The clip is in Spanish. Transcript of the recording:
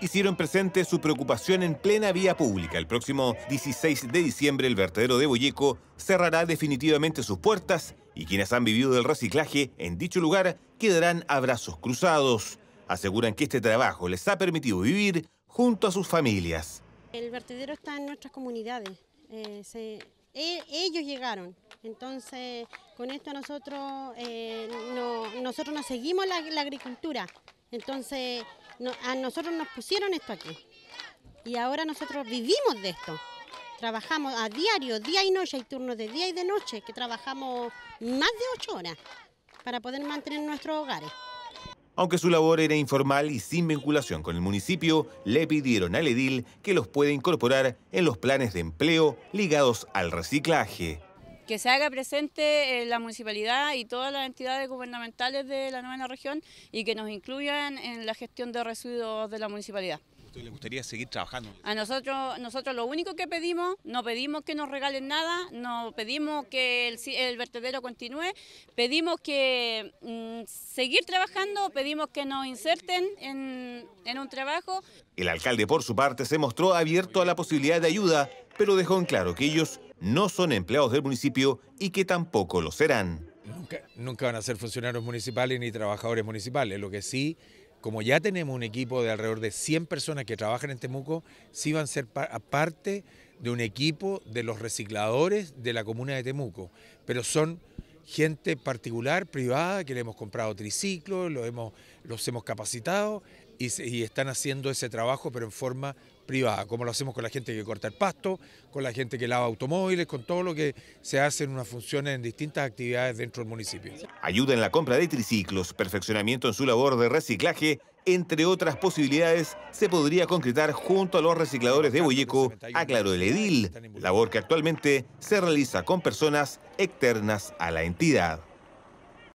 hicieron presente su preocupación en plena vía pública. El próximo 16 de diciembre el vertedero de Boyeco cerrará definitivamente sus puertas y quienes han vivido del reciclaje en dicho lugar quedarán a brazos cruzados. Aseguran que este trabajo les ha permitido vivir junto a sus familias. El vertedero está en nuestras comunidades. Eh, e, ellos llegaron, entonces con esto nosotros, eh, no, nosotros nos seguimos la agricultura, entonces, a nosotros nos pusieron esto aquí. Y ahora nosotros vivimos de esto. Trabajamos a diario, día y noche, hay turnos de día y de noche, que trabajamos más de ocho horas para poder mantener nuestros hogares. Aunque su labor era informal y sin vinculación con el municipio, le pidieron al edil que los pueda incorporar en los planes de empleo ligados al reciclaje que se haga presente la municipalidad y todas las entidades gubernamentales de la nueva región y que nos incluyan en la gestión de residuos de la municipalidad gustaría seguir trabajando. A nosotros, nosotros lo único que pedimos, no pedimos que nos regalen nada, no pedimos que el, vertedero continúe, pedimos que mm, seguir trabajando, pedimos que nos inserten en, un trabajo. El alcalde, por su parte, se mostró abierto a la posibilidad de ayuda, pero dejó en claro que ellos no son empleados del municipio y que tampoco lo serán. Nunca, nunca, van a ser funcionarios municipales ni trabajadores municipales. Lo que sí como ya tenemos un equipo de alrededor de 100 personas que trabajan en Temuco, sí van a ser parte de un equipo de los recicladores de la comuna de Temuco, pero son gente particular, privada, que le hemos comprado triciclos, los hemos, capacitado y están haciendo ese trabajo, pero en forma privada, como lo hacemos con la gente que corta el pasto, con la gente que lava automóviles, con todo lo que se hace en unas funciones en distintas actividades dentro del municipio. Ayuda en la compra de triciclos, perfeccionamiento en su labor de reciclaje, entre otras posibilidades, se podría concretar junto a los recicladores de Boyeco, aclaró el edil, labor que actualmente se realiza con personas externas a la entidad.